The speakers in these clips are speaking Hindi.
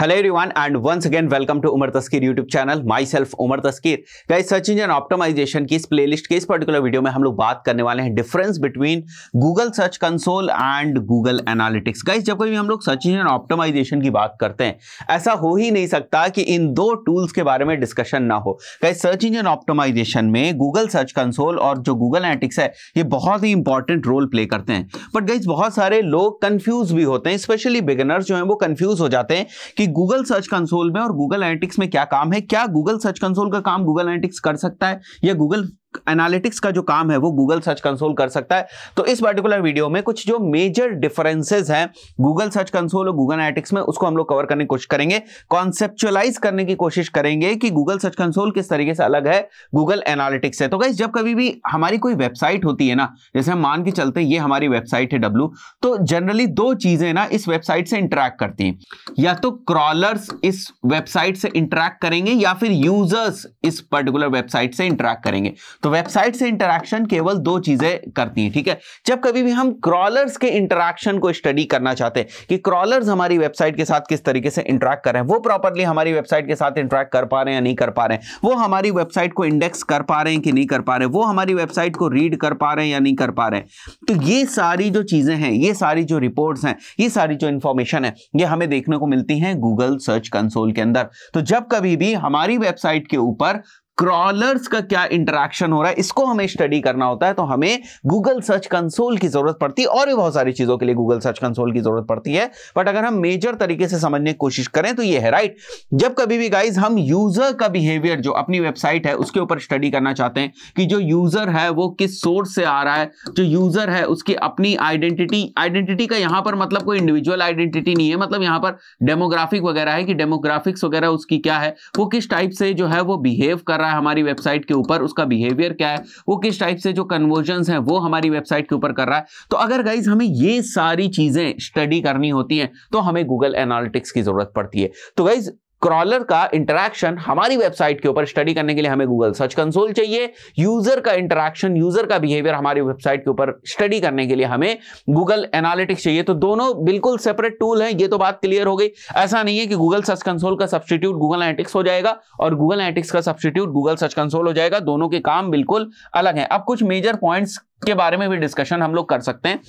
hello everyone and once again welcome to Umar Taskeer YouTube channel myself Umar Taskeer guys search engine optimization की इस प्लेलिस्ट के इस पर्टिकुलर वीडियो में हम लोग बात करने वाले हैं difference between Google search console and Google analytics guys जब कभी हम लोग सर्च इंजन ऑप्टिमाइजेशन की बात करते हैं ऐसा हो ही नहीं सकता कि इन दो टूल्स के बारे में डिस्कशन ना हो गाइस सर्च इंजन ऑप्टोमाइजेशन में गूगल सर्च कंसोल और जो गूगल एनालिटिक्स है ये बहुत ही इंपॉर्टेंट रोल प्ले करते हैं बट गाइज बहुत सारे लोग कन्फ्यूज भी होते हैं स्पेशली बिगिनर्स जो हैं वो कन्फ्यूज हो जाते हैं कि गूगल सर्च कंसोल में और गूगल एनालिटिक्स में क्या काम है क्या गूगल सर्च कंसोल का काम गूगल एनालिटिक्स कर सकता है या गूगल एनालिटिक्स का जो काम है वो गूगल सर्च कंसोल कर सकता है तो इस पर्टिकुलर वीडियो में कुछ जो मेजर डिफरेंसेस हैं गूगल सर्च कंसोल और गूगल एनालिटिक्स में उसको हम लोग कवर करने की कोशिश करेंगे कॉन्सेप्चुअलाइज करने की कोशिश करेंगे कि गूगल सर्च कंसोल किस तरीके से अलग है गूगल एनालिटिक्स से तो गाइज जब कभी भी हमारी कोई वेबसाइट होती है ना जैसे हम मान के चलते हैं ये हमारी वेबसाइट है डब्ल्यू तो जनरली दो चीजें ना इस वेबसाइट से इंटरेक्ट करती हैं या तो क्रॉलर्स इस वेबसाइट से इंटरेक्ट करेंगे या फिर यूजर्स इस पर्टिकुलर वेबसाइट से इंटरेक्ट करेंगे तो वेबसाइट से इंटरेक्शन केवल दो चीजें करती हैं ठीक है जब कभी भी हम क्रॉलर्स के इंटरेक्शन को स्टडी करना चाहते हैं कि क्रॉलर्स हमारी वेबसाइट के साथ किस तरीके से इंटरेक्ट कर रहे हैं वो प्रॉपरली हमारी वेबसाइट के साथ इंटरेक्ट कर पा रहे हैं या नहीं कर पा रहे हैं वो हमारी वेबसाइट को इंडेक्स कर पा रहे हैं कि नहीं कर पा रहे वो हमारी वेबसाइट को रीड कर पा रहे हैं या नहीं कर पा रहे तो ये सारी जो चीजें हैं ये सारी जो रिपोर्ट्स हैं ये सारी जो इंफॉर्मेशन है ये हमें देखने को मिलती है गूगल सर्च कंसोल के अंदर तो जब कभी भी हमारी वेबसाइट के ऊपर क्रॉलर्स का क्या इंटरेक्शन हो रहा है इसको हमें स्टडी करना होता है तो हमें गूगल सर्च कंसोल की जरूरत पड़ती है और भी बहुत सारी चीजों के लिए गूगल सर्च कंसोल की जरूरत पड़ती है बट अगर हम मेजर तरीके से समझने की कोशिश करें तो ये है राइट जब कभी भी गाइज हम यूजर का बिहेवियर जो अपनी वेबसाइट है उसके ऊपर स्टडी करना चाहते हैं कि जो यूजर है वो किस सोर्स से आ रहा है जो यूजर है उसकी अपनी आइडेंटिटी आइडेंटिटी का यहां पर मतलब कोई इंडिविजुअल आइडेंटिटी नहीं है मतलब यहां पर डेमोग्राफिक वगैरह है कि डेमोग्राफिक्स वगैरह उसकी क्या है वो किस टाइप से जो है वो बिहेव कर रहा है है हमारी वेबसाइट के ऊपर उसका बिहेवियर क्या है वो किस टाइप से जो कन्वर्जन है वो हमारी वेबसाइट के ऊपर कर रहा है तो अगर गाइज हमें ये सारी चीजें स्टडी करनी होती हैं तो हमें गूगल एनालिटिक्स की जरूरत पड़ती है तो गाइज क्रॉलर का इंटरेक्शन हमारी वेबसाइट के ऊपर स्टडी करने के लिए हमें गूगल सर्च कंसोल चाहिए यूजर का इंटरेक्शन यूजर का बिहेवियर हमारी वेबसाइट के ऊपर स्टडी करने के लिए हमें गूगल एनालिटिक्स चाहिए तो दोनों बिल्कुल सेपरेट टूल है ये तो बात क्लियर हो गई ऐसा नहीं है कि गूगल सर्च कंसोल का सब्सटीट्यूट गूगल एनालिटिक्स हो जाएगा और गूगल एनालिटिक्स का सब्सटीट्यूट गूगल सर्च कंसोल हो जाएगा दोनों के काम बिल्कुल अलग है अब कुछ मेजर पॉइंट्स के बारे में भी डिस्कशन हम लोग कर सकते हैं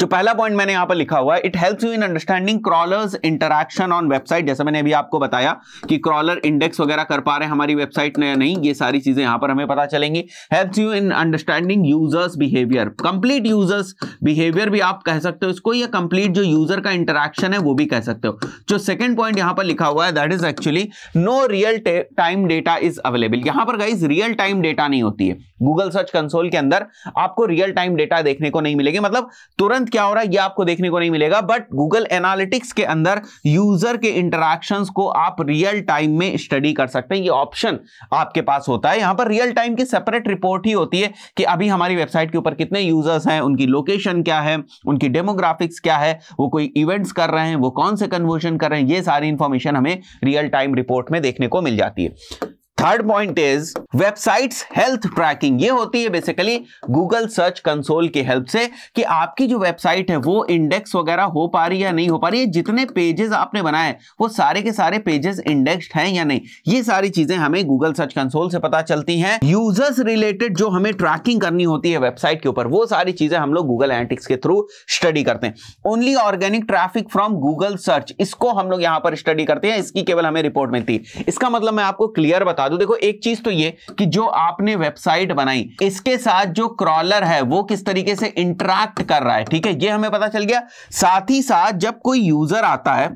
जो पहला पॉइंट मैंने यहां पर लिखा हुआ है it helps you in understanding crawlers interaction on website जैसा मैंने अभी आपको बताया कि क्रॉलर इंडेक्स वगैरह कर पा रहे हैं हमारी वेबसाइट ने या नहीं ये सारी चीजें यहां पर हमें पता चलेंगी helps you in understanding users behaviour complete users behaviour भी आप कह सकते हो इसको या कंप्लीट जो यूजर का इंटरेक्शन है वो भी कह सकते हो जो सेकेंड पॉइंट यहां पर लिखा हुआ है that is actually no real time data is available यहां पर गाइज रियल टाइम डेटा नहीं होती है गूगल सर्च कंसोल के अंदर आपको रियल टाइम डेटा देखने को नहीं मिलेगी मतलब तुरंत क्या हो रहा है ये आपको देखने को नहीं मिलेगा बट गूगल एनालिटिक्स के अंदर यूजर के इंटरक्शन को आप रियल टाइम में स्टडी कर सकते हैं ये ऑप्शन आपके पास होता है यहां पर रियल टाइम की सेपरेट रिपोर्ट ही होती है कि अभी हमारी वेबसाइट के ऊपर कितने यूजर्स हैं उनकी लोकेशन क्या है उनकी डेमोग्राफिक्स क्या है वो कोई इवेंट्स कर रहे हैं वो कौन से कन्वर्जन कर रहे हैं ये सारी इंफॉर्मेशन हमें रियल टाइम रिपोर्ट में देखने को मिल जाती है third point is websites health tracking ये होती है बेसिकली गूगल सर्च कंसोल के हेल्प से कि आपकी जो वेबसाइट है वो इंडेक्स वगैरह हो पा रही है या नहीं हो पा रही है जितने पेजेस आपने बनाए वो सारे के सारे पेजेस इंडेक्स्ड हैं या नहीं ये सारी चीजें हमें गूगल सर्च कंसोल से पता चलती हैं यूजर्स रिलेटेड जो हमें ट्रैकिंग करनी होती है वेबसाइट के ऊपर वो सारी चीजें हम लोग गूगल एंटिक्स के थ्रू स्टडी करते हैं only organic traffic from Google search इसको हम लोग यहां पर स्टडी करते हैं इसकी केवल हमें रिपोर्ट मिलती है इसका मतलब मैं आपको क्लियर बता बता दूं देखो एक चीज तो ये कि जो आपने वेबसाइट बनाई इसके साथ जो क्रॉलर है वो किस तरीके से इंटरेक्ट कर रहा है ठीक है ये हमें पता चल गया साथ ही साथ जब कोई यूजर आता है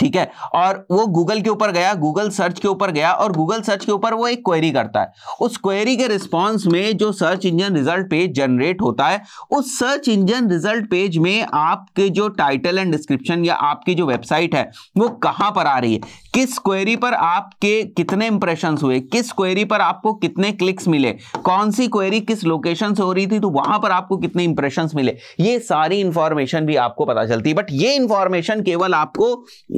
ठीक है और वो गूगल के ऊपर गया गूगल सर्च के ऊपर गया और गूगल सर्च के ऊपर वो एक क्वेरी करता है उस क्वेरी के रिस्पांस में जो search engine result page generate होता है उस सर्च इंजन रिजल्ट पेज में आपके जो टाइटल एंड डिस्क्रिप्शन या आपकी जो वेबसाइट है वो कहां पर आ रही है किस क्वेरी पर आपके कितने इंप्रेशन हुए किस क्वेरी पर आपको कितने क्लिक्स मिले कौन सी क्वेरी किस लोकेशन से हो रही थी तो वहां पर आपको कितने इंप्रेशन मिले ये सारी इंफॉर्मेशन भी आपको पता चलती है बट ये इंफॉर्मेशन केवल आपको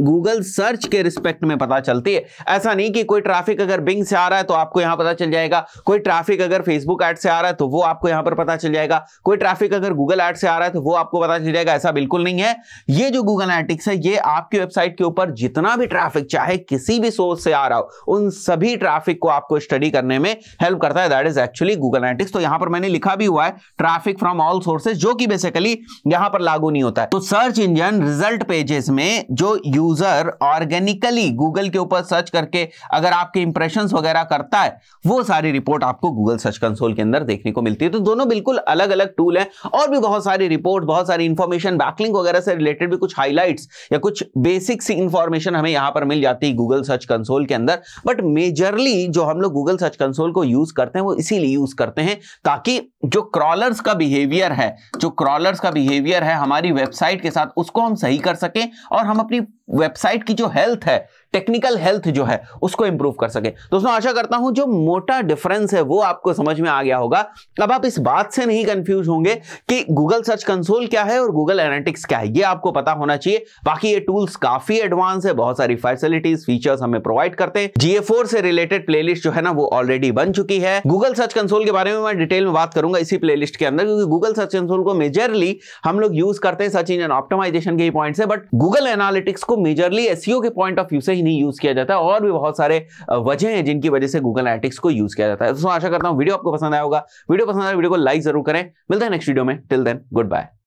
गूगल सर्च के रिस्पेक्ट में पता चलती है ऐसा नहीं कि कोई ट्रैफिक अगर बिंग से आ रहा है तो आपको यहां पता चल जाएगा कोई ट्रैफिक अगर फेसबुक एड से आ रहा है तो वो आपको यहां पर पता चल जाएगा कोई ट्रैफिक अगर गूगल एड से आ रहा है तो वो आपको पता चल जाएगा ऐसा बिल्कुल नहीं है ये जो गूगल एटिक्स है ये आपकी वेबसाइट के ऊपर जितना भी ट्रैफिक चाहिए चाहे किसी भी सोर्स से आ रहा हो उन सभी ट्रैफिक को आपको स्टडी करने में हेल्प करता है that is actually Google analytics तो यहां पर मैंने लिखा भी हुआ है ट्रैफिक फ्रॉम ऑल सोर्सेज जो कि बेसिकली यहां पर लागू नहीं होता है तो सर्च इंजन रिजल्ट पेजेस में जो यूजर ऑर्गेनिकली गूगल के ऊपर सर्च करके अगर आपके इंप्रेशन वगैरह करता है वो सारी रिपोर्ट आपको गूगल सर्च कंसोल के अंदर देखने को मिलती है तो दोनों बिल्कुल अलग अलग टूल है और भी बहुत सारी रिपोर्ट बहुत सारी इंफॉर्मेशन बैकलिंग वगैरह से रिलेटेड भी कुछ हाईलाइट्स या कुछ बेसिक सी इंफॉर्मेशन हमें यहां पर मिल जाती जाती गूगल सर्च कंसोल के अंदर बट मेजरली जो हम लोग गूगल सर्च कंसोल को यूज करते हैं वो इसीलिए यूज करते हैं ताकि जो क्रॉलर्स का बिहेवियर है जो क्रॉलर्स का बिहेवियर है हमारी वेबसाइट के साथ उसको हम सही कर सकें और हम अपनी वेबसाइट की जो हेल्थ है टेक्निकल हेल्थ जो है उसको इंप्रूव कर सके दोस्तों आशा करता हूं जो मोटा डिफरेंस है वो आपको समझ में आ गया होगा अब आप इस बात से नहीं कंफ्यूज होंगे कि गूगल सर्च कंसोल क्या है और गूगल एनालिटिक्स क्या है ये आपको पता होना चाहिए बाकी ये टूल्स काफी एडवांस है बहुत सारी फैसिलिटी फंक्शनलिटीज फीचर्स हमें प्रोवाइड करते हैं जीए से रिलेटेड प्लेलिस्ट जो है ना वो ऑलरेडी बन चुकी है गूगल सर्च कंसोल के बारे में मैं डिटेल में बात करूंगा इसी प्ले के अंदर क्योंकि गूगल सर्च कंसोल को मेजरली हम लोग यूज करते हैं सर्च इंजन ऑप्टिमाइजेशन के पॉइंट से बट गूगल एनालिटिक्स को मेजरली एसईओ e के पॉइंट ऑफ व्यू से ही नहीं यूज किया जाता और भी बहुत सारे वजह है जिनकी वजह से गूगल एनालिटिक्स को यूज किया जाता है दोस्तों आशा करता हूं वीडियो आपको पसंद आया होगा वीडियो पसंद आया तो वीडियो को लाइक जरूर करें मिलते हैं नेक्स्ट वीडियो में टिल देन गुड बाय